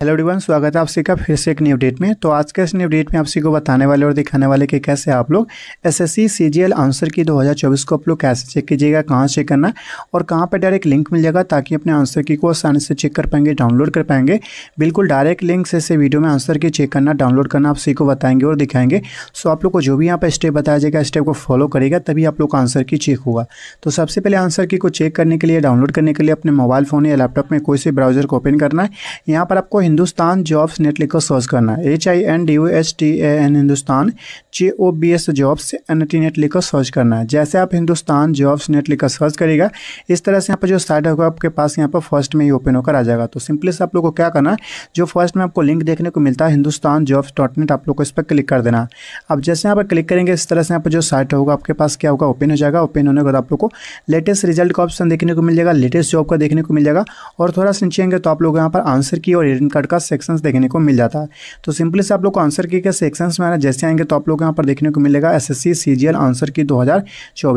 hello everyone स्वागत है आप सभी का फिर से एक न्यू डेट में तो आज के इस न्यू डेट में आप सभी को बताने वाले और दिखाने वाले कि कैसे आप लोग एसएससी सीजीएल आंसर की 2024 को आप लोग कैसे चेक कीजिएगा कहाँ चेक करना और कहाँ पर डायरेक्ट लिंक मिल जाएगा ताकि अपने आंसर की को आसानी से चेक कर पाएंगे डाउनलोड कर पाएंगे बिल्कुल डायरेक्ट लिंक से, वीडियो में आंसर की चेक करना डाउनलोड करना आप सभी को बताएंगे और दिखाएंगे सो आप लोग को जो भी यहाँ पर स्टेप बताया जाएगा स्टेप को फॉलो करेगा तभी आप लोग का आंसर की चेक होगा तो सबसे पहले आंसर की को चेक करने के लिए डाउनलोड करने के लिए अपने मोबाइल फ़ोन या लैपटॉप में कोई से ब्राउजर को ओपन करना है यहाँ पर आपको हिंदुस्तान जॉब्स नेट लिखकर सर्च करना है H I N D U S T A N Hindustan J O B S jobs N T net लिखकर सर्च करना है जैसे आप हिंदुस्तान जॉब्स नेट लिखकर सर्च करेगा इस तरह से यहाँ पर जो साइट होगा आपके पास यहाँ पर फर्स्ट में ही ओपन होकर आ जाएगा तो सिंपली से आप लोग को क्या करना जो फर्स्ट में आपको लिंक देखने को मिलता है हिंदुस्तान जॉब्स डॉट नेट आप लोग को इस पर क्लिक कर देना अब जैसे यहाँ पर क्लिक करेंगे इस तरह से यहाँ पर जो साइट होगा आपके पास क्या होगा ओपन हो जाएगा ओपन होने के बाद आप लोग को लेटेस्ट रिजल्ट का ऑप्शन देखने को मिल जाएगा लेटेस्ट जॉब का देखने को मिल जाएगा और थोड़ा सा नीचे तो आप लोग यहाँ पर आंसर की और रिटर्न कट का सेक्शंस देखने को मिल जाता है तो सिंपली से आप लोग को आंसर की के सेक्शंस में जैसे आएंगे तो आप लोग यहाँ पर देखने को मिलेगा एस एस आंसर की दो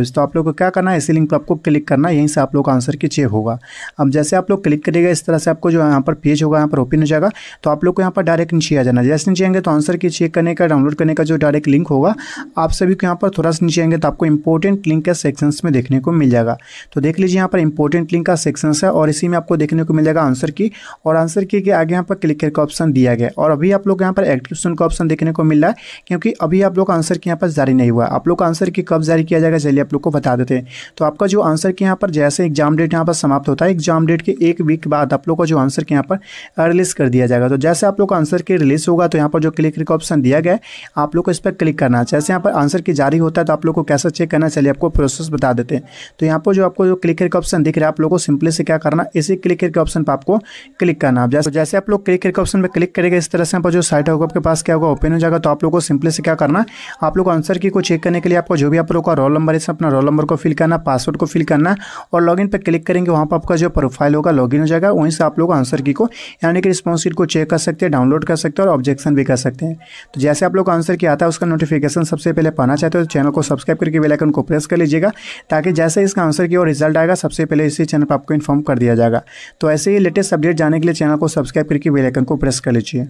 तो आप लोग को क्या करना है इसी लिंक पर आपको क्लिक करना यहीं से आप लोग का आंसर की चेक होगा अब जैसे आप लोग क्लिक करिएगा इस तरह से आपको जो यहाँ पर पेज होगा यहाँ पर ओपन हो जाएगा तो आप लोग को यहाँ पर डायरेक्ट नीचे आ जाना जैसे नीचे आएंगे तो आंसर की चेक करने का डाउनलोड करने का जो डायरेक्ट लिंक होगा आप सभी को यहाँ पर थोड़ा सा नीचे आएंगे तो आपको इंपॉर्टेंट लिंक के सेक्शंस में देखने को मिल जाएगा तो देख लीजिए यहाँ पर इंपॉर्टेंट लिंक का सेक्शंस है और इसी में आपको देखने को मिलेगा आंसर की और आंसर की के आगे यहाँ पर क्लिक करके ऑप्शन दिया गया और अभी आप लोग यहाँ पर एक्टिवेशन का ऑप्शन देखने को मिल रहा है क्योंकि अभी आप लोग का आंसर की यहाँ पर जारी नहीं हुआ आप लोग का आंसर की कब जारी किया जाएगा चलिए आप लोग को बता देते हैं तो आपका जो आंसर के यहाँ पर जैसे एग्जाम डेट यहाँ पर समाप्त होता है एग्जाम डेट के एक वीक बाद आप लोग का जो आंसर के यहाँ पर रिलीज कर दिया जाएगा तो जैसे आप लोग का आंसर के रिलीज होगा तो यहाँ पर जो क्लिक का ऑप्शन दिया गया आप लोग को इस पर क्लिक करना है जैसे यहाँ पर आंसर की जारी होता है तो आप लोग को कैसा चेक करना चलिए आपको प्रोसेस बता देते हैं तो यहाँ पर जो आपको जो क्लिक का ऑप्शन दिख रहा है आप लोग को सिंपली से क्या करना इसी क्लिक के ऑप्शन पर आपको क्लिक करना जैसे आप लोग लोग क्लिक करके ऑप्शन पर क्लिक करेगा इस तरह से यहाँ पर जो साइट होगा आपके पास क्या होगा ओपन हो जाएगा तो आप लोग को सिंपली से क्या करना आप लोग आंसर की को चेक करने के लिए आपको जो भी आप लोगों का रोल नंबर है अपना रोल नंबर को फिल करना पासवर्ड को फिल करना और लॉग पर क्लिक करेंगे वहाँ पर आपका जो प्रोफाइल होगा लॉग हो जाएगा वहीं से आप लोग आंसर की को यानी कि रिस्पॉन्स को चेक कर सकते हैं डाउनलोड कर सकते हैं और ऑब्जेक्शन भी कर सकते हैं तो जैसे आप लोग आंसर की आता है उसका नोटिफिकेशन सबसे पहले पाना चाहते हो तो चैनल को सब्सक्राइब करके बेलाइकन को प्रेस कर लीजिएगा ताकि जैसे इसका आंसर की और रिजल्ट आएगा सबसे पहले इसी चैनल पर आपको इन्फॉर्म कर दिया जाएगा तो ऐसे ही लेटेस्ट अपडेट जाने के लिए चैनल को सब्सक्राइब करके के बेल आइकन को प्रेस कर लीजिए